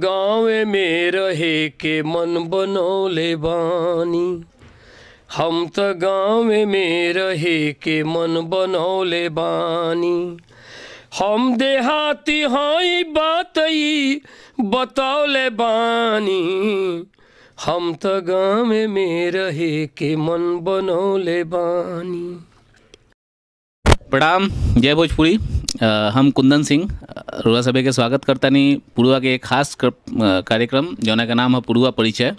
गाँवे में रहे के मन बनौले बानी हम तो गाँवे में रहे के मन बनौले बानी हम देहाती हई बात बतौले बानी हम तो गाँवे में रहे के मन बनौले बानी प्रणाम जय भोजपुरी हम कुंदन सिंह रुआ सभी के स्वागत करता नहीं पुरुआ के एक खास कार्यक्रम जोना का नाम है पुरुआ परिचय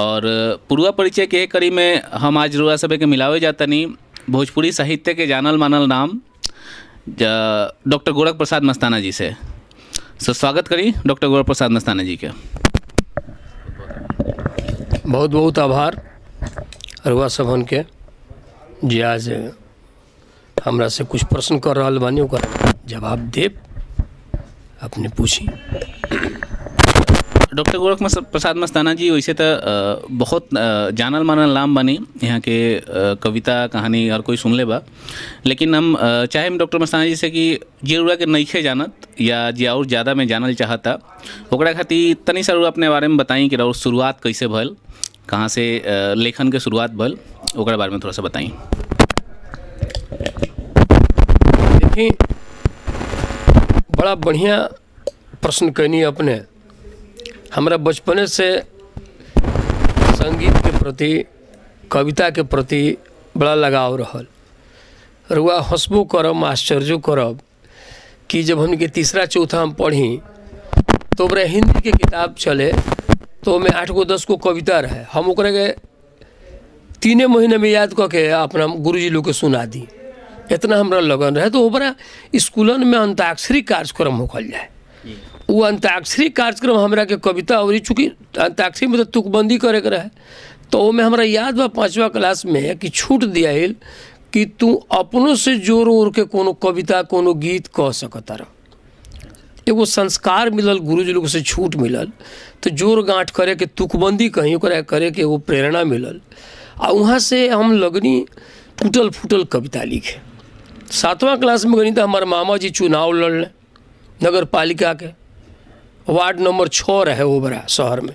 और पुरुआ परिचय के कड़ी में हम आज रुआ सभी के मिलावे जाता नहीं भोजपुरी साहित्य के जानल मानल नाम डॉक्टर गोरख प्रसाद मस्ताना जी से सर स्वागत करी डॉक्टर गोरख प्रसाद मस्ताना जी के बहुत बहुत आभार रुआ सभन के जी आज हमरा से कुछ प्रश्न कर रहा बानी जवाब देव अपने पूछी डॉक्टर गोरख प्रसाद मस्ताना जी वैसे तो बहुत जानल मानल नाम बनी यहाँ के कविता कहानी हर कोई सुन ले बा लेकिन हम चाहे डॉक्टर मस्ताना जी से कि जे के नहीं जानत या जे और ज़्यादा में जानल चाहता ओकरा खातिर तनी सर अपने बारे में बताई कि और शुरुआत कैसे भल कहाँ से लेखन के शुरुआत भल ओकरा बारे में थोड़ा सा बताई थी बड़ा बढ़िया प्रश्न कहनी अपने हमारा बचपने से संगीत के प्रति कविता के प्रति बड़ा लगाव रहल रुआ हंसबो करब आश्चर्यो करब कि जब हमने के तीसरा चौथा हम पढ़ी तो बड़े हिंदी के किताब चले तो मैं आठ गो दस गो कविता रहे हम ओकरा के तीने महीने में याद करके अपना गुरुजी लोग के सुना दी इतना हमारा लगन रहे तो वह स्कूलन में अंताक्षरी कार्यक्रम होखल जाए वो अंताक्षरी कार्यक्रम हमारा के कविता और चूँकि अंताक्षरी में तो तुकबंदी करे के रहे तो वो में हमारा याद बा पाँचवा क्लास में कि छूट दिया कि तू अपनों से जोर ओर के कोनो कविता कोनो गीत कह सकता रह एगो संस्कार मिलल गुरुजी लोग से छूट मिलल तो जोर गांठ करे के तुकबंदी कहीं करे के एगो प्रेरणा मिलल आ वहाँ से हम लगनी टूटल फूटल कविता लिखे सातवां क्लास में गणित हमारे मामा जी चुनाव लड़ लें नगर पालिका के वार्ड नंबर छः रहे ओबरा शहर में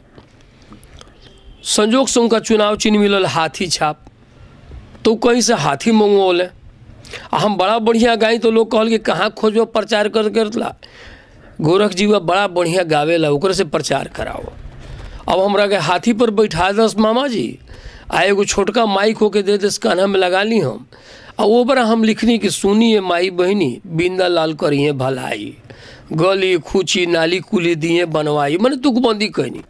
संजोग से उनका चुनाव चिन्ह मिलल हाथी छाप तो कहीं से हाथी मंगवौलें आ हम बड़ा बढ़िया गाई तो लोग कहल कि कहाँ खोजो प्रचार कर करला गोरख जी बड़ा बढ़िया गावेला ओकरे से प्रचार कराओ अब हमरा के हाथी पर बैठा दस मामा जी आ एगो छोटका माइक होके दे दस कान्हा में लगा ली हम और ओबर हम लिखनी कि सुनिए माई बहनी बिंदा लाल करिए भलाई गली खूची नाली कुली दिए बनवाई मैंने तुकबंदी कहनी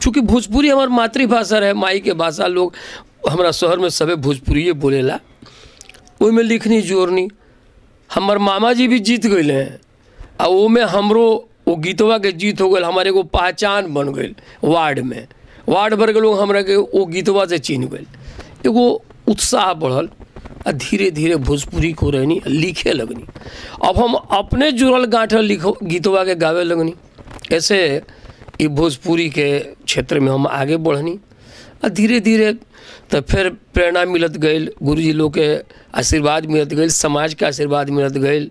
चूँकि भोजपुरी हमार मातृभाषा रहे माई के भाषा लोग हमारा शहर में सबे भोजपुरिये बोलेला में लिखनी जोड़नी हमार मामा जी भी जीत गए हैं आ वो में हमरो वो गीतवा के जीत हो गए हमारे को पहचान बन गए वार्ड में वार्ड भर के लोग हमारे के वो गीतवा से चिन्ह गए एगो उत्साह बढ़ल आ धीरे धीरे भोजपुरी को रहनी लिखे लगनी अब हम अपने जुड़ल गांठ लिखो गीतवा के गावे लगनी ऐसे ये भोजपुरी के क्षेत्र में हम आगे बढ़नी आ धीरे धीरे तो फिर प्रेरणा मिलत गई गुरु जी लोग के आशीर्वाद मिलत गई समाज के आशीर्वाद मिलत गई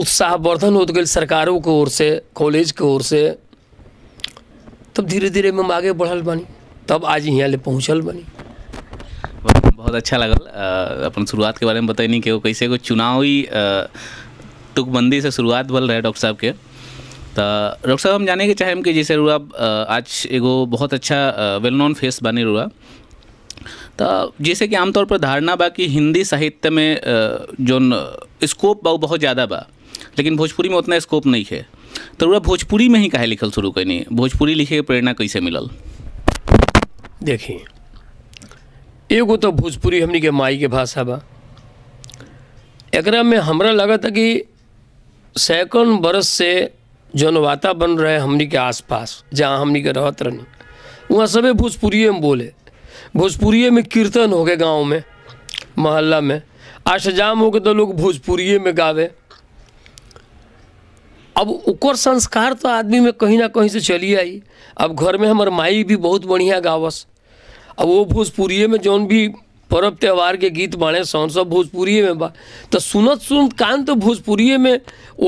उत्साहवर्धन होते गई सरकारों की ओर से कॉलेज के ओर से तब धीरे धीरे हम आगे बढ़ल बनी तब आज यहाँ ले पहुँचल बनी बहुत अच्छा लगल अपन शुरुआत के बारे में बतैनी कि वो कैसे एगो चुनावी टुकबंदी से शुरुआत भल रहे डॉक्टर साहब के तो डॉक्टर साहब हम जाने के चाहे कि जैसे रुआ आज एगो बहुत अच्छा वेल नोन फेस बने रुआ तो जैसे कि आमतौर पर धारणा बा कि हिंदी साहित्य में जो स्कोप बा वो बहुत ज़्यादा बा लेकिन भोजपुरी में उतना स्कोप नहीं है तो रुआ भोजपुरी में ही कहे लिखल शुरू करनी भोजपुरी लिखे के प्रेरणा कैसे मिलल देखिए एगो तो भोजपुरी हमने के माई के भाषा बा एक में हमरा था कि सैकड़ों बरस से जौन वातावरण रहे हमने के आसपास जहाँ हमने के रहत रहनी वहाँ सभी भोजपुरी में बोले भोजपुरी में कीर्तन हो गए गाँव में मोहल्ला में आशजाम हो गए तो लोग भोजपुरी में गावे अब ओकर संस्कार तो आदमी में कहीं ना कहीं से चली आई अब घर में हमार माई भी बहुत बढ़िया गावस अब वो भोजपुरी में जौन भी पर्व त्यौहार के गीत बाड़े सौन सब भोजपुरी में बा तो सुनत सुनत कान तो भोजपुरी में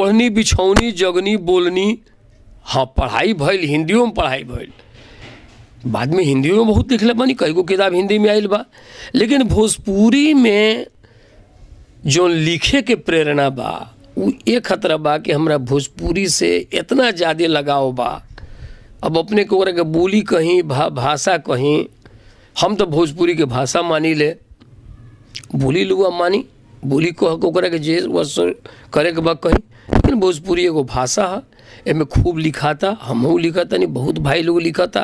ओढ़नी बिछौनी जगनी बोलनी हाँ पढ़ाई भइल हिंदी में पढ़ाई भइल बाद में हिंदी में बहुत लिखल बनी कई गो किताब हिंदी में आयल बा लेकिन भोजपुरी में जो लिखे के प्रेरणा बा वो एक खतरा बा कि हमारा भोजपुरी से इतना ज़्यादा लगाव बा अब अपने को बोली कहीं भा भाषा कहीं हम तो भोजपुरी के भाषा मानी ले बोली लुआ मानी बोली को हको करे के जे वसर करे के बा कही लेकिन भोजपुरी एगो भाषा है एमें खूब लिखा था हमहू लिखा था नहीं बहुत भाई लोग लिखा था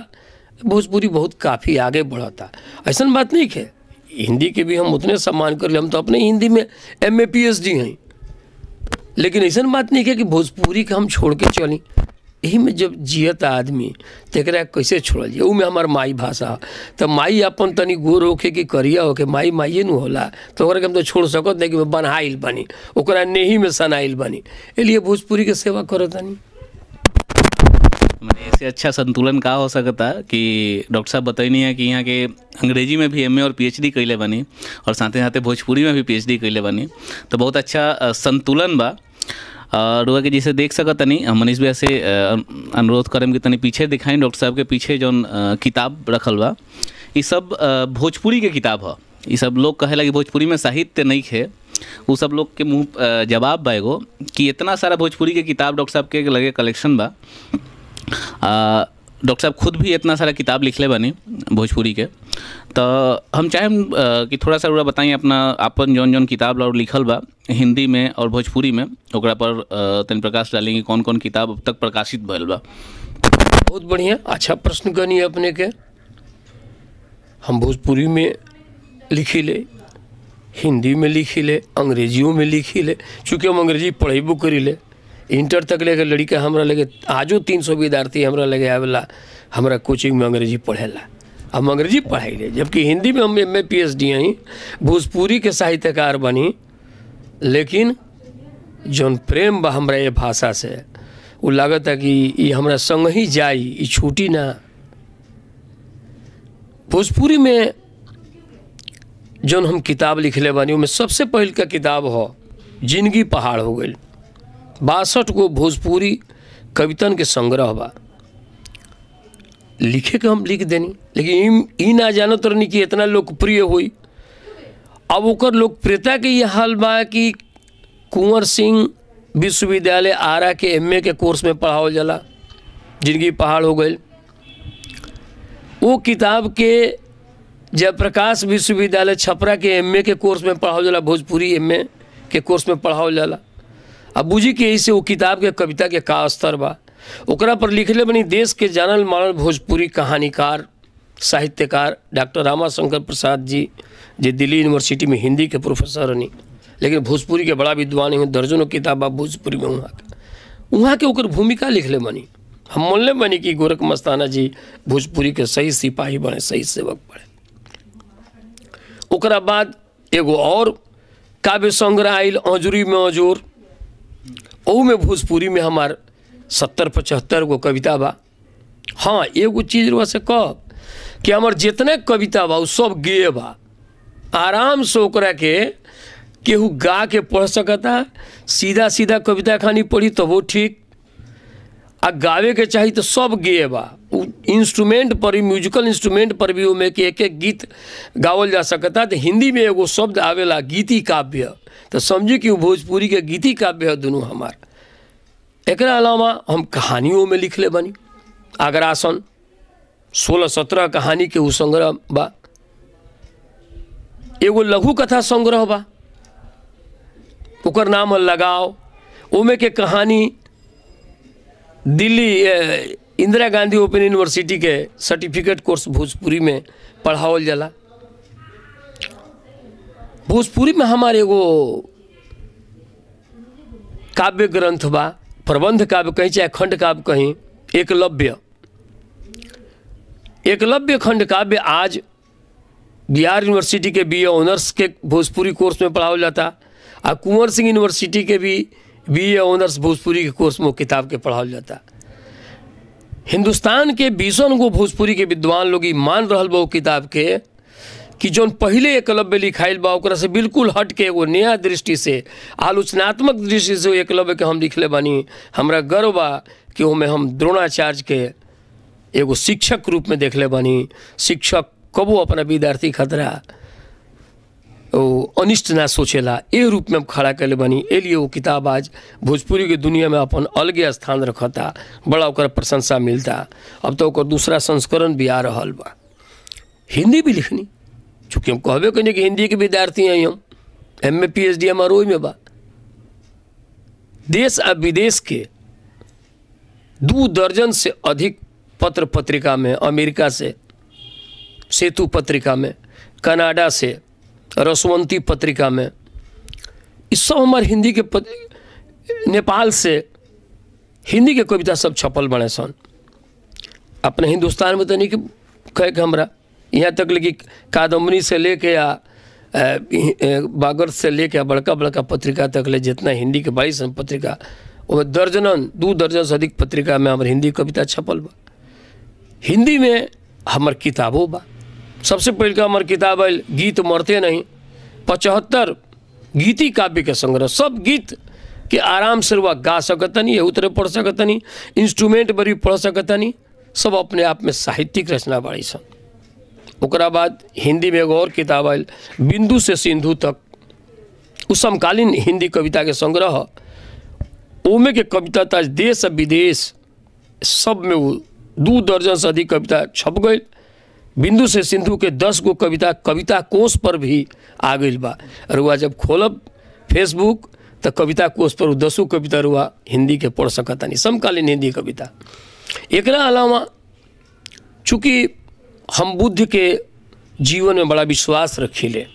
भोजपुरी बहुत काफ़ी आगे बढ़ा था ऐसा बात नहीं है हिंदी के भी हम उतने सम्मान कर ले हम तो अपने हिंदी में M A P H D हैं लेकिन ऐसा बात नहीं है कि भोजपुरी के हम छोड़ के चली यही में जब जियत आदमी तकरा कैसे छोड़ल जाए में हमार माई भाषा तो माई अपन तनी गोर होके कि करिया होके माई माइए न होला तो के हम तो छोड़ सकत नहीं कि बनाइल बनी ओकरा नेही में सनाइल बनी इसलिए भोजपुरी के सेवा करो तनी मैंने ऐसे अच्छा संतुलन का हो सकता कि डॉक्टर साहब बतैनी है कि यहाँ के अंग्रेजी में भी एमए और पीएचडी कैले बनी और साथ ही साथ भोजपुरी में भी पीएचडी कैले बनी तो बहुत अच्छा संतुलन बा और के जैसे देख सकत नहीं मनीष भैया से अनुरोध करें कि तनी पीछे दिखाई डॉक्टर साहब के पीछे जौन किताब रखल बा ये सब भोजपुरी के किताब है ये सब लोग कहेला कि भोजपुरी में साहित्य नहीं है वो सब लोग के मुँह जवाब बा एगो कि इतना सारा भोजपुरी के किताब डॉक्टर साहब के लगे कलेक्शन बा डॉक्टर साहब खुद भी इतना सारा किताब लिखले बनी भोजपुरी के तो हम चाहें कि थोड़ा सा बताएं अपना अपन जौन जौन किताब और लिखल बा हिंदी में और भोजपुरी में ओकरा पर तन प्रकाश डालेंगे कौन कौन किताब अब तक प्रकाशित भल बा बहुत बढ़िया अच्छा प्रश्न करनी अपने के हम भोजपुरी में लिखी ले हिंदी में लिखी ले अंग्रेजियों में लिखी ले चूँकि हम अंग्रेजी पढ़ेब करी ले इंटर तक लेकर लड़का हमारा लगे आजो तीन सौ विद्यार्थी हमारा लगे आवेला हमारा कोचिंग में अंग्रेजी पढ़ेला हम अंग्रेजी पढ़ाई ले जबकि हिंदी में हम M A P H D हई भोजपुरी के साहित्यकार बनी लेकिन जौन प्रेम बा हमरा ये भाषा से वो लागत है कि ये हमरा संग ही जाई ये छूटी ना भोजपुरी में जौन हम किताब लिखले बनी में सबसे पहल का किताब हो जिंदगी पहाड़ हो गई बासठ गो भोजपुरी कवितन के संग्रह बा लिखे के हम लिख देनी लेकिन इ ना जानत रहनी कि इतना लोकप्रिय हुई अब उकर लोकप्रियता के ये हाल बा कि कुंवर सिंह विश्वविद्यालय आरा के एमए के कोर्स में पढ़ावल जला जिंदगी पहाड़ हो गई वो किताब के जयप्रकाश विश्वविद्यालय छपरा के एमए के कोर्स में पढ़ावल जला भोजपुरी एमए के कोर्स में पढ़ावल जला अब बुझी के ऐसे वो किताब के कविता के का स्तर बा ओकरा पर लिखले बनी देश के जानल मानल भोजपुरी कहानीकार साहित्यकार डॉक्टर रामाशंकर प्रसाद जी जो दिल्ली यूनिवर्सिटी में हिंदी के प्रोफेसर हनी लेकिन भोजपुरी के बड़ा विद्वान हैं दर्जनों किताब आप भोजपुरी में वहाँ के वहाँ के ऊपर भूमिका लिख ले बनी हम मान ले बनी कि गोरख मस्ताना जी भोजपुरी के सही सिपाही बने सही सेवक बने ओकरा बाद एगो और काव्य संग्रह आयल अजूरी में अजूर ओहू में भोजपुरी में हमार सत्तर पचहत्तर गो कविता बा हाँ एगो चीज रहा से कह कि हमार जितने कविता बा सब गेय बा आराम से ओकरा के केहू गा के पढ़ सकता सीधा सीधा कविता खानी पढ़ी तबो तो ठीक आ गावे के चाही तो सब गे बा इंस्ट्रूमेंट पर भी म्यूजिकल इंस्ट्रूमेंट पर भी ओमे के एक एक गीत गावल जा सकता तो हिंदी में एगो शब्द आवेला गीति काव्य तो समझी कि भोजपुरी के गीति काव्य है दोनों हमार एक अलावा हम कहानियों में लिख ले बनी आगरासन सोलह सत्रह कहानी के उ संग्रह बा एगो लघु कथा संग्रह बा ओकर नाम लगाओ ओमे के कहानी दिल्ली इंदिरा गांधी ओपन यूनिवर्सिटी के सर्टिफिकेट कोर्स भोजपुरी में पढ़ावल जला भोजपुरी में हमारे एगो काव्य ग्रंथ बा प्रबंध काव्य कहीं चाहे खंड काव्य कहीं एकलव्य एकलव्य खंड काव्य आज बिहार यूनिवर्सिटी के बी ए ऑनर्स के भोजपुरी कोर्स में पढ़ाओ जाता और कुंवर सिंह यूनिवर्सिटी के भी बी ए ऑनर्स भोजपुरी के कोर्स में किताब के पढ़ाया जाता हिंदुस्तान के बीसों को भोजपुरी के विद्वान लोग ही मान रहा बहु किताब के कि जौन पहले एकलव्य लिखाइल बा से बिल्कुल हट के एगो नया दृष्टि से आलोचनात्मक दृष्टि से एकलव्य के हम लिखले बनी हमारा गर्व बा कि में हम द्रोणाचार्य के एगो शिक्षक रूप में देखले बनी शिक्षक अपना विद्यार्थी खतरा ओ अनिष्ट ना सोचेला ए रूप में हम खड़ा कैले बनी एलिए वो किताब आज भोजपुरी के दुनिया में अपन अलगे स्थान रखता बड़ा ओकर प्रशंसा मिलता अब तो ओकर दूसरा संस्करण भी आ रहा बा हिंदी भी लिखनी चूँकि हम कहबे कहीं कि हिंदी के विद्यार्थी हैं हम M A P H D हमारे में बा देश आ विदेश के दू दर्जन से अधिक पत्र पत्रिका में अमेरिका से सेतु पत्रिका में कनाडा से रसवंती पत्रिका में इस सब हमारे हिंदी के पत्र नेपाल से हिंदी के कविता सब छपल बने सन अपने हिंदुस्तान में तो नहीं कह के हमारा यहाँ तक लेकिन कादम्बनी से लेके या बागर से लेके बड़का बड़का पत्रिका तक ले जितना हिंदी के बाईस पत्रिका वह दर्जनन दू दर्जन से अधिक पत्रिका में हमारे हिंदी कविता छपल बा हिंदी में हमार किताबों बा सबसे पहले का तो हमारे किताब आयल गीत मरते नहीं पचहत्तर गीति काव्य के संग्रह सब गीत के आराम से वह गा सकतनी यह उतरे पढ़ सकतनी इंस्ट्रूमेंट बड़ी पढ़ सकतनी सब अपने आप में साहित्यिक रचना बड़ी सन ओकरा बाद हिंदी में एक और किताब आयल बिंदु से सिंधु तक उ समकालीन हिंदी कविता के संग्रह ओमे के कविता था तो देश विदेश सब में वो दू दर्जन से अधिक कविता छप गई बिंदु से सिंधु के दस गो कविता कविता कोष पर भी आ गई बा रुआ जब खोलब फेसबुक तो कविता कोष पर दसों कविता रुआ हिंदी के पढ़ सकता नहीं समकालीन हिंदी कविता एक अलावा चूँकि हम बुद्ध के जीवन में बड़ा विश्वास रखी ले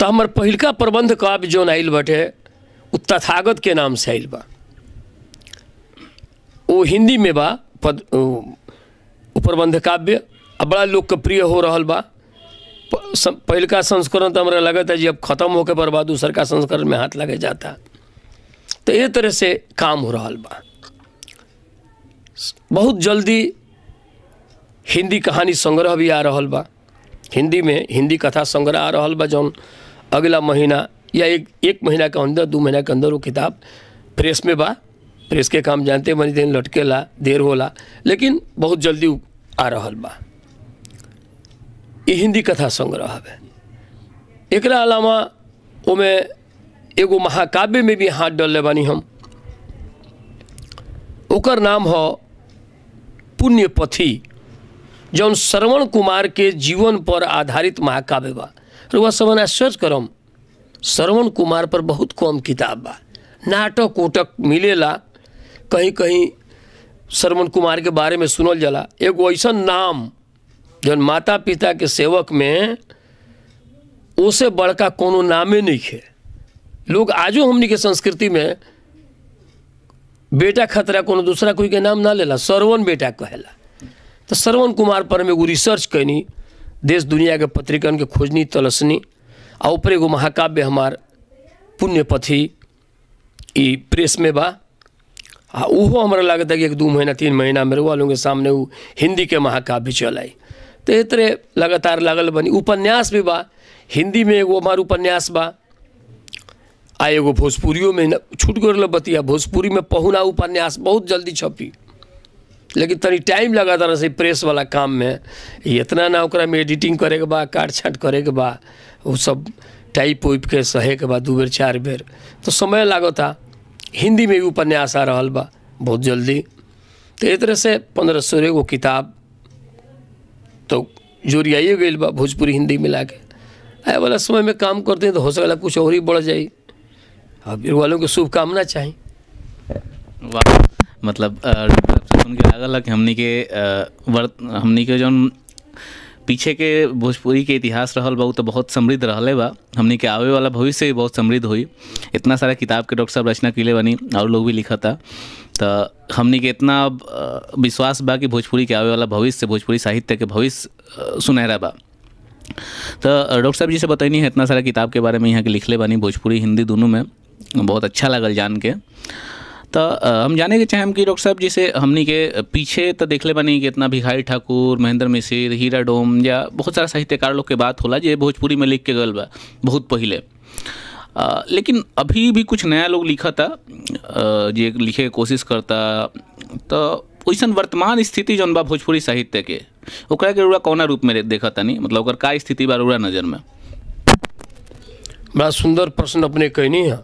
तो हमार पहलका प्रबंध काव्य जौन आयल बटे उ तथागत के नाम से आयल बा वो हिंदी में बा पद उपरबंध काव्य आ बड़ा लोकप्रिय हो रहा बा पहिलका संस्करण तो हमारा लगता है जी अब ख़त्म होके पर बाद दूसर का संस्करण में हाथ लगे जाता तो ये तरह से काम हो रहा बा बहुत जल्दी हिंदी कहानी संग्रह भी आ रहा बा हिंदी में हिंदी कथा संग्रह आ रहा बा जौन अगला महीना या एक एक महीना के अंदर दो महीना के अंदर वो किताब प्रेस में बा प्रेस के काम जानते मनी दिन लटकेला देर होला लेकिन बहुत जल्दी आ रहा बा हिंदी कथा संग्रह है एक अलावा ओमे एगो महाकाव्य में भी हाथ डालने बनी हम ओकर नाम है पुण्यपथी जौन श्रवण कुमार के जीवन पर आधारित महाकाव्य बा रुआ समन आश्चर्य करम श्रवण कुमार पर बहुत कम किताब बा नाटक उटक मिलेला कहीं कहीं श्रवण कुमार के बारे में सुनल जला एगो ऐसा नाम जन माता पिता के सेवक में उसे बड़का कोनो नामे नहीं है लोग आजो हमनी के संस्कृति में बेटा खतरा कोनो दूसरा कोई के नाम ना लेला सरवन बेटा कहला तो सरवन कुमार पर में एगो रिसर्च कनी देश दुनिया के पत्रिकन के खोजनी तलसनी आ ऊपर एगो महाकाव्य हमार पुण्यपथी प्रेस में बा आ उहो हमरा लगता है कि एक दो महीना तीन महीना में वालों के सामने वो हिंदी के महाकाव्य चल आई तो इतने लगातार लागल बनी उपन्यास भी बा हिंदी में एगो हमार उपन्यास बा आ एगो भोजपुरियों में छूट गए बतिया भोजपुरी में पहुना उपन्यास बहुत जल्दी छपी लेकिन तनी टाइम लगा था से प्रेस वाला काम में इतना ना ओकरा में एडिटिंग करे के बा काट छाँट करे के बा वो सब टाइप उप के सहे के बा दो बेर चार बेर तो समय था हिंदी में भी उपन्यास आ रहा बा बहुत जल्दी तो एक तरह से पंद्रह सौ एगो किताब तो जोरियाइयो गए बा भोजपुरी हिंदी मिला के आए वाला समय में काम करते हैं तो हो सकता कुछ और ही बढ़ जाए अब वालों को शुभकामना चाहिए मतलब सुन के कि हमने के वर्त हमने के जो पीछे के भोजपुरी के इतिहास रहा बहुत तो बहुत समृद्ध रहा बा हमने के आवे वाला भविष्य भी बहुत समृद्ध हुई इतना सारा किताब के डॉक्टर साहब रचना किले बनी और लोग भी लिखा था तो हमने के इतना विश्वास बा कि भोजपुरी के आवे वाला भविष्य भोजपुरी साहित्य के भविष्य सुनहरा बा तो डॉक्टर साहब जी से बतैनी है इतना सारा किताब के बारे में यहाँ के लिखले बानी भोजपुरी हिंदी दोनों में बहुत अच्छा लगल जान के तो हम जाने के चाहें कि डॉक्टर साहब जिसे हमने के पीछे तो देख ले बनी कि इतना भिखारी ठाकुर महेंद्र मिश्र हीरा डोम या बहुत सारा साहित्यकार लोग के बात होला जो भोजपुरी में लिख के गल बा बहुत पहले आ, लेकिन अभी भी कुछ नया लोग लिखा था जे लिखे कोशिश करता तो वैसा वर्तमान स्थिति जौन बा भोजपुरी साहित्य के ओकरा के रुआ कोना रूप में देखा नहीं मतलब का स्थिति बा रुआ नज़र में बड़ा सुंदर प्रश्न अपने कहनी है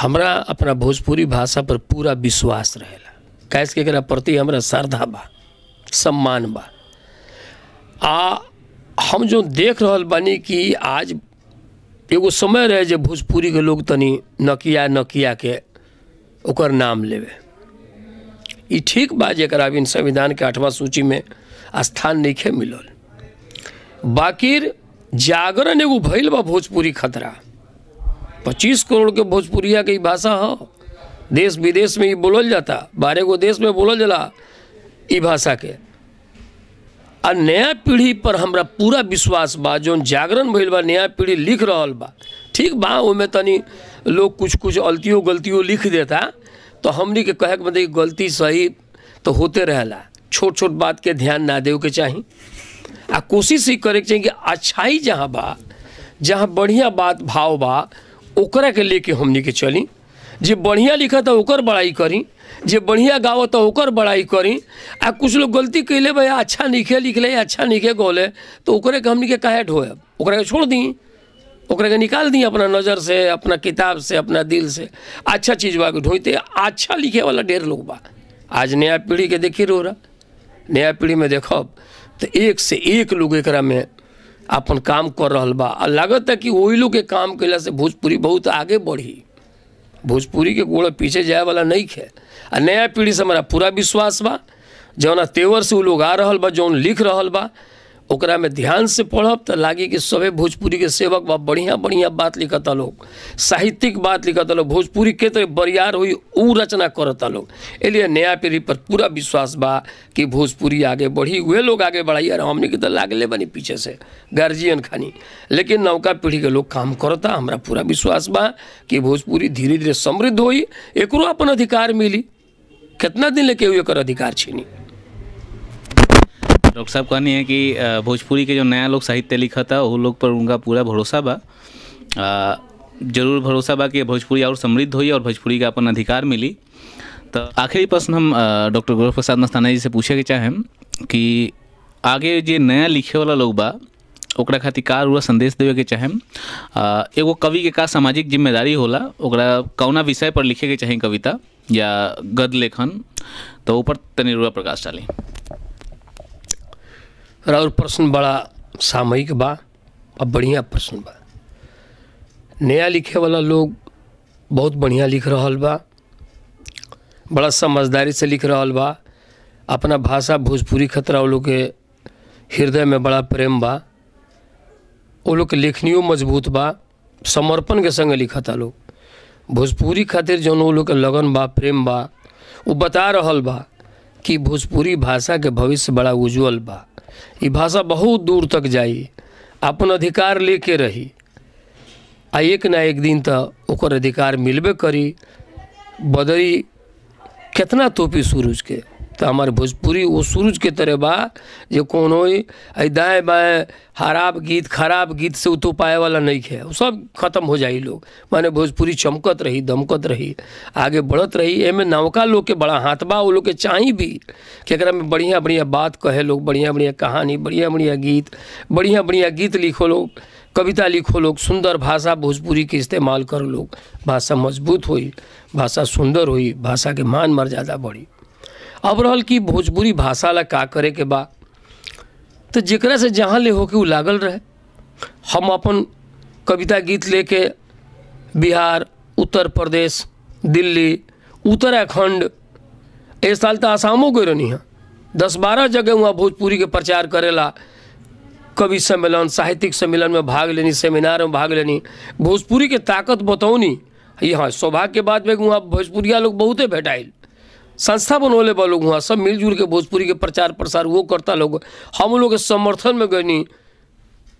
हमरा अपना भोजपुरी भाषा पर पूरा विश्वास रहेला कैस के प्रति हमरा श्रद्धा बा सम्मान बा आ हम जो देख रहा बनी कि आज एगो समय रहे जे भोजपुरी के लोग तनी नकिया नकिया के ओकर नाम लेवे ठीक बा जरा अभी संविधान के आठवां सूची में स्थान नहीं मिलल बाकी जागरण एगो भोजपुरी खतरा पच्चीस करोड़ के भोजपुरिया की भाषा हो हाँ। देश विदेश में ही बोलल जाता बारह गो देश में बोलल जाला भाषा के आ नया पीढ़ी पर हमरा पूरा विश्वास बा जौन जागरण भइल बा नया पीढ़ी लिख रहा बा ठीक बा में तनी लोग कुछ कुछ अलतियों गलतियों लिख देता तो हमनी के कहे मतलब गलती सही तो होते रहेला छोट छोट बात के ध्यान ना दे के चाही आ कोशिश ही करे के चाहिए कि अच्छाई जहाँ बा जहाँ बढ़िया बात भाव बा ओकरा के लेके हमनी के चली जे बढ़िया लिखा तो ओकर बड़ाई करी जे बढ़िया गाव तो ओकर बड़ाई करी आ कुछ लोग गलती कैले भाई अच्छा लिखे लिखले अच्छा लिखे गौले तो ओकरे के हमनी के ढोएब ओकरा के छोड़ दी ओकरा के निकाल दी अपना नज़र से अपना किताब से अपना दिल से अच्छा चीज़ बा के ढोते अच्छा लिखे वाला ढेर लोग बा आज नया पीढ़ी के देखी रो रहा नया पीढ़ी में देखब तो एक से एक लोग एक में अपन काम कर रहा बा आ लागत है कि वही लोग के काम कैला से भोजपुरी बहुत आगे बढ़ी भोजपुरी के गोड़ा पीछे जाए वाला नहीं है आ नया पीढ़ी से हमारा पूरा विश्वास बा जौना तेवर से वो लोग आ रहा बा जौन लिख रहा बा ओकरा में ध्यान से पढ़ब तो लागी कि सभी भोजपुरी के सेवक बा बढ़िया बढ़िया बात लिखता लोग साहित्यिक बात लिखता लोग भोजपुरी के तरह बरियार हुई उ रचना करता लोग इसलिए नया पीढ़ी पर पूरा विश्वास बा कि भोजपुरी आगे बढ़ी वे लोग आगे बढ़ाई और हमने की तो लागले बनी पीछे से गार्जियन खानी लेकिन नौका पीढ़ी के लोग काम करता हमारा पूरा विश्वास बा कि भोजपुरी धीरे धीरे समृद्ध हुई एक अपन अधिकार मिली कितना दिन लेके हुए अधिकार छीनी डॉक्टर साहब कहनी है कि भोजपुरी के जो नया लोग साहित्य लिखा था वो लोग पर उनका पूरा भरोसा बा जरूर भरोसा बा कि भोजपुरी और समृद्ध हुई और भोजपुरी का अपन अधिकार मिली तो आखिरी प्रश्न हम डॉक्टर गौरव प्रसाद मस्ताना जी से पूछे के चाहें कि आगे जो नया लिखे वाला लोग बा ओकरा खातिर का रूआ संदेश देवे के चाहें एगो कवि के का सामाजिक जिम्मेदारी होला ओकरा कौना विषय पर लिखे के चाहे कविता या गद लेखन तो ऊपर तनिरुआ प्रकाश डाली और प्रश्न बड़ा सामयिक बा और बढ़िया प्रश्न बा नया लिखे वाला लोग बहुत बढ़िया लिख रहा बा बड़ा समझदारी से लिख रहा बा अपना भाषा भोजपुरी खतरा वो लोग के हृदय में बड़ा प्रेम बा वो लोग के लेखनियों मजबूत बा समर्पण के संग लिखा था लोग भोजपुरी खातिर जौन वो लोग के लगन बा प्रेम बा वो बता रहा बा कि भोजपुरी भाषा के भविष्य बड़ा उज्ज्वल बा ये भाषा बहुत दूर तक जाई अपन अधिकार लेके रही आ एक ना एक दिन तर अधिकार मिलबे करी बदरी कितना तोपी सूरज के तो हमारे भोजपुरी वो सूरज के तरह बा कौन हो दाएँ बाएँ खराब गीत खराब गीत से उतो पाए वाला नहीं है वो सब खत्म हो जाए लोग माने भोजपुरी चमकत रही दमकत रही आगे बढ़त रही एमे नवका लोग के बड़ा हाथ बा वो लोग के चाही भी कि अगर में बढ़िया बढ़िया बात कहे लोग बढ़िया बढ़िया कहानी बढ़िया बढ़िया गीत बढ़िया बढ़िया गीत लिखो लोग कविता लिखो लोग सुंदर भाषा भोजपुरी के इस्तेमाल करो लोग भाषा मजबूत हुई भाषा सुंदर हुई भाषा के मान मर्यादा बढ़ी अब रहा कि भोजपुरी भाषा ला का करे के बा तो जरा से जहाँ ले होके लागल रहे हम अपन कविता गीत लेके बिहार उत्तर प्रदेश दिल्ली उत्तराखंड ए साल तो आसामों गए रहनी हाँ दस बारह जगह वहाँ भोजपुरी के प्रचार करेला कवि सम्मेलन साहित्यिक सम्मेलन में भाग लेनी सेमिनार में भाग लेनी भोजपुरी के ताकत बतौनी यहाँ सौभाग्य के बाद में वहाँ भोजपुरिया लोग बहुते भेटाइल संस्था बनौले बा लोग वहाँ सब मिलजुल के भोजपुरी के प्रचार प्रसार वो करता लोग हम लोग के समर्थन में गनी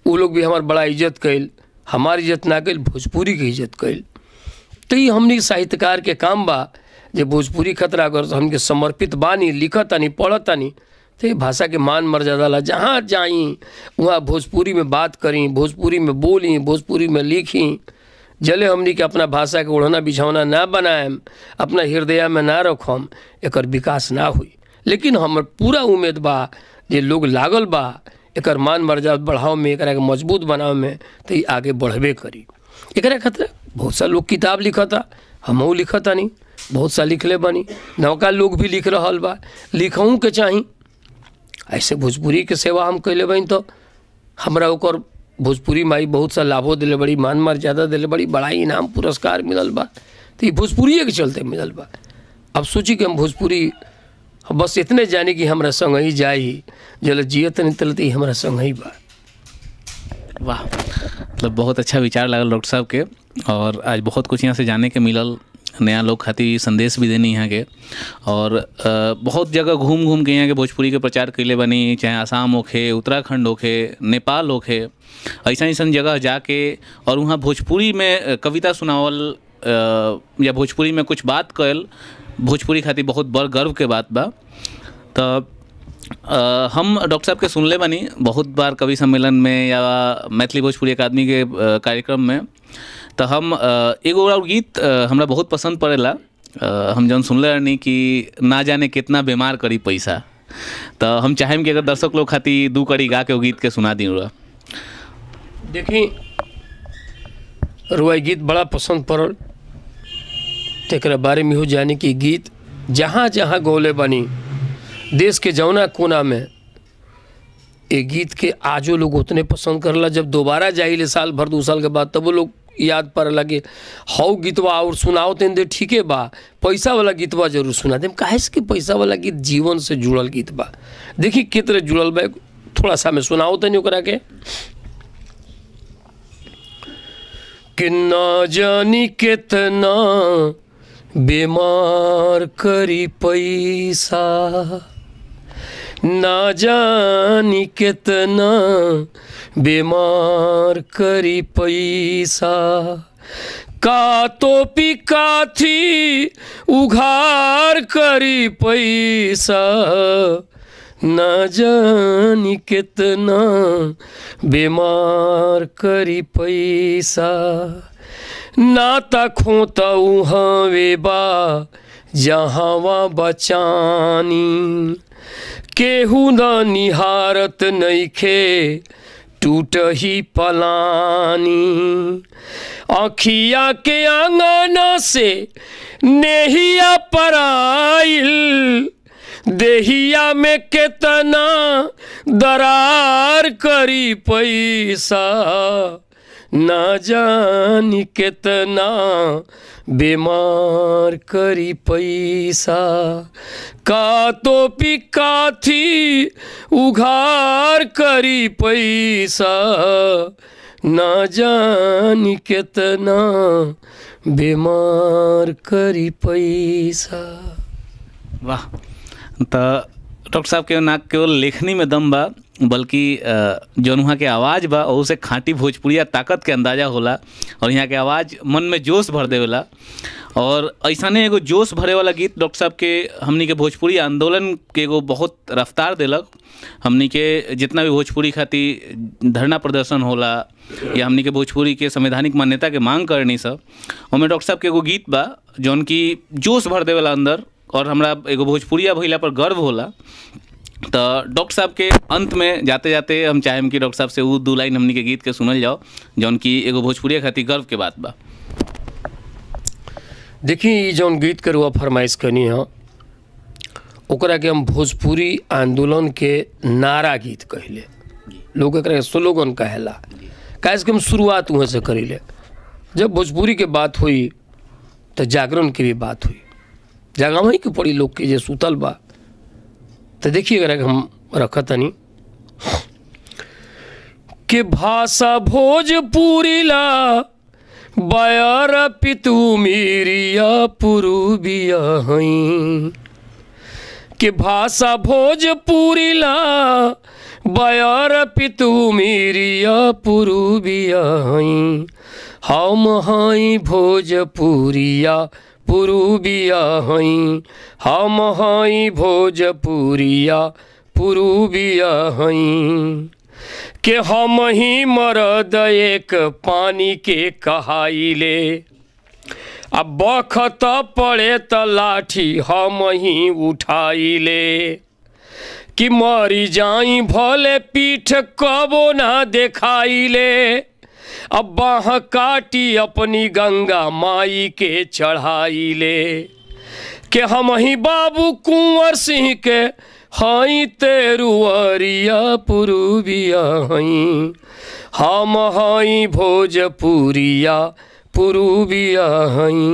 वो लोग भी हमार बड़ा इज्जत कैल हमारी इज्जत ना कैल भोजपुरी के इज्जत कैल तो ये हमने साहित्यकार के काम बा जो भोजपुरी खतरा अगर तो हमके समर्पित बानी लिखत आनी पढ़त आनी तो ये भाषा के मान मर्यादा ला जहाँ जाई वहाँ भोजपुरी में बात करी भोजपुरी में बोली भोजपुरी में लिखी जले हमनी के अपना भाषा के ओढ़ना बिछौना ना बनाएम अपना हृदय में ना रखम एक विकास ना हुई लेकिन हमर पूरा उम्मीद बा जे लोग लागल बा एकर मान मर्यादा बढ़ाव में एक मजबूत बनाव में तो आगे बढ़बे करी एक खातिर बहुत सा लोग किताब लिखता हमू लिखता नहीं बहुत सा लिखले बनी नवका लोग भी लिख रहा बा लिखूँ के चाही ऐसे भोजपुरी के सेवा हम कैले बनी तो हमारा भोजपुरी माई बहुत सा लाभो दिले बड़ी मान मर्यादा दिले बड़ी बड़ा इनाम पुरस्कार मिलल बा तो ये भोजपुरिए के चलते मिलल बा अब सोची कि हम भोजपुरी बस इतने जानी कि हमारा संग ही जा जल जियत नहीं नितलती हमारा संग ही बा वाह मतलब बहुत अच्छा विचार लागल डॉक्टर साहब के और आज बहुत कुछ यहाँ से जाने के मिलल नया लोग खातिर संदेश भी देनी यहाँ के और बहुत जगह घूम घूम के यहाँ के भोजपुरी के प्रचार कैले बनी चाहे आसाम ओखे उत्तराखंड ओखे नेपाल ओखे ऐसा ऐसा जगह जाके और वहाँ भोजपुरी में कविता सुनावल या भोजपुरी में कुछ बात कल भोजपुरी खातिर बहुत बड़ गर्व के बात बा तो आ, हम डॉक्टर साहब के सुनले बनी बहुत बार कवि सम्मेलन में या मैथिली भोजपुरी अकादमी के कार्यक्रम में तो हम एगो और गीत हमरा बहुत पसंद पड़ेला हम जन सुनल रहनी कि ना जाने कितना बीमार करी पैसा तो हम चाहेम कि अगर दर्शक लोग खातिर दू कड़ी गा के वो गीत के सुना दी रहा देखी रुआ गीत बड़ा पसंद पड़ल तक बारे में हो जाने कि गीत जहाँ जहाँ गौले बनी देश के जौना कोना में ये गीत के आजो लोग उतने पसंद करला जब दोबारा जाइले साल भर दो साल के बाद तब वो लोग याद पर लगे हौ गीतवा और सुनाओ तेन दे ठीके बा पैसा वाला गीतवा जरूर सुना देम काहे से कि पैसा वाला गीत जीवन से जुड़ल गीत बा देखी कितने जुड़ल बा थोड़ा सा मैं सुनाओ तेन ओकरा के कि ना जानी कितना बीमार करी पैसा ना जानी कितना बीमार करी पैसा का तो पिका थी उघार करी पैसा न जानी कितना बीमार करी पैसा ना तखो तऊ हवे बा जहाँ बचानी केहू न निहारत नइखे टूट ही पलानी आखिया के आंगना से नेहिया पराइल देहिया में केतना दरार करी पैसा ना जानी केतना बीमार करी पैसा का तो पिका थी उघार करी पैसा ना जान कितना बीमार करी पैसा वाह तो डॉक्टर साहब के ना केवल लेखनी में दम बा बल्कि जौन वहाँ के आवाज़ बा से उसे खाँटी भोजपुरिया ताकत के अंदाज़ा होला और यहाँ के आवाज़ मन में जोश भर देवेला और ऐसा नहीं एगो जोश भरे वाला गीत डॉक्टर साहब के हमनी के भोजपुरी आंदोलन के एगो बहुत रफ्तार दिलक हमनी के जितना भी भोजपुरी खातिर धरना प्रदर्शन होला या हमनी के भोजपुरी के संवैधानिक मान्यता के मांग करनी सब हमें डॉक्टर साहब के एगो गीत बा जौन की जोश भर देवेला अंदर और हमारा एगो भोजपुरिया भैया पर गर्व होला तो डॉक्टर साहब के अंत में जाते जाते हम चाहेम कि डॉक्टर साहब से वो दो लाइन हमने के गीत के सुनल जाओ जौन कि एगो भोजपुरिया खातिर गर्व के बात बा देखिए जौन गीत के रुआ फरमाइश कनी है ओकरा के हम भोजपुरी आंदोलन के नारा गीत कहले लोग एक स्लोगन कहला कैसे कि हम शुरुआत वहाँ से करीले जब भोजपुरी के बात हुई तो जागरण के भी बात हुई जागरण के पड़ी लोग के सुतल बा तो देखिए अगर हम रखा नहीं के भाषा भोजपुरी ला बयर पितु मेरिया पुरुबिया हई के भाषा भोजपुरी ला बयर पितु मेरिया पुरुबिया हई हम हई भोजपुरिया पुरुबिया हई हम हई भोजपुरिया पुरुबिया हई के हम ही मरद एक पानी के कहाइले आ बखत पड़े त लाठी हम ही उठाइले कि मरी जाई भले पीठ कबो ना देखाइले अब्बा काटी अपनी गंगा माई के चढ़ाई ले के हम ही बाबू कुंवर सिंह के हई तेरुअरिया पुरुबिया हई हम हई भोजपुरिया पुरुबिया हई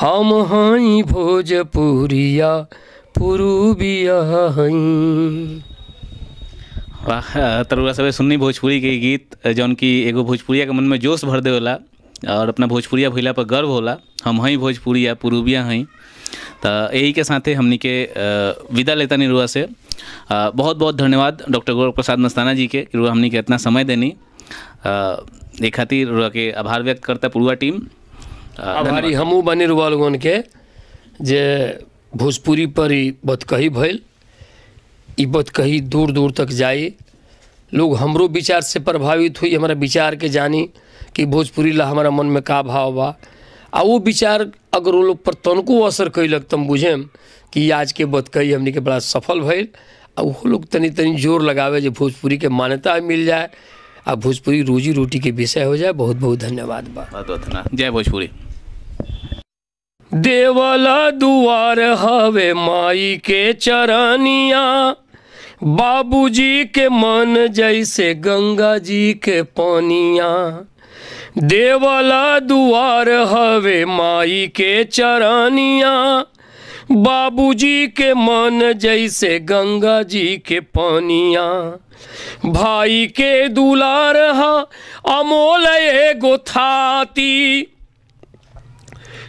हम हई भोजपुरिया पुरुबिया हई वाह तरुआ सब सुननी भोजपुरी के गीत जौन की एगो भोजपुरिया के मन में जोश भर देवला और अपना भोजपुरिया भैया पर गर्व होला हम हई भोजपुरिया पुरुबिया हई तो यही के साथे हमनी के विदा लेता नहीं रुआ से बहुत बहुत धन्यवाद डॉक्टर गौरव प्रसाद मस्ताना जी के रुआ हमनी के इतना समय देनी ये खातिर रुआ के आभार व्यक्त करता पूर्वा टीम हमू बने रुआ लोगन के जे भोजपुरी पर ही कही भइल इबत कहीं दूर दूर तक जाए लोग हमरो विचार से प्रभावित हुई हमारा विचार के जानी कि भोजपुरी ला हमारा मन में का भाव बा आ वो विचार अगर वो लोग पर तनको असर कैलक तो हम बुझेम कि आज के कही हमने के बड़ा सफल भेल आ वो लोग तनी तनी जोर लगावे जो भोजपुरी के मान्यता मिल जाए आ भोजपुरी रोजी रोटी के विषय हो जाए बहुत बहुत धन्यवाद बा जय भोजपुरी देवला दुआर हवे माई के चरनिया बाबूजी के मन जैसे गंगा जी के पानिया देवला दुआर हवे माई के चरानिया बाबूजी के मन जैसे गंगा जी के पानिया भाई के दुलार हा अमोल ए गोथाती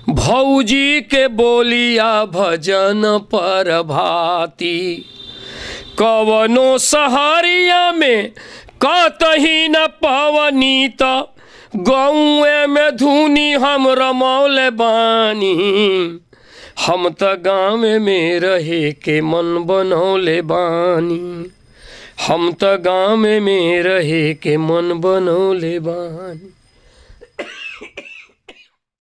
भौजी के बोलिया भजन पर भाती कवनो सहारिया में कतही न पवनी त गौए में धुनी हम रमौल बानी हम त गाँव में रहे के मन बनौले बानी हम त गाँव में रहे के मन बनौले बानी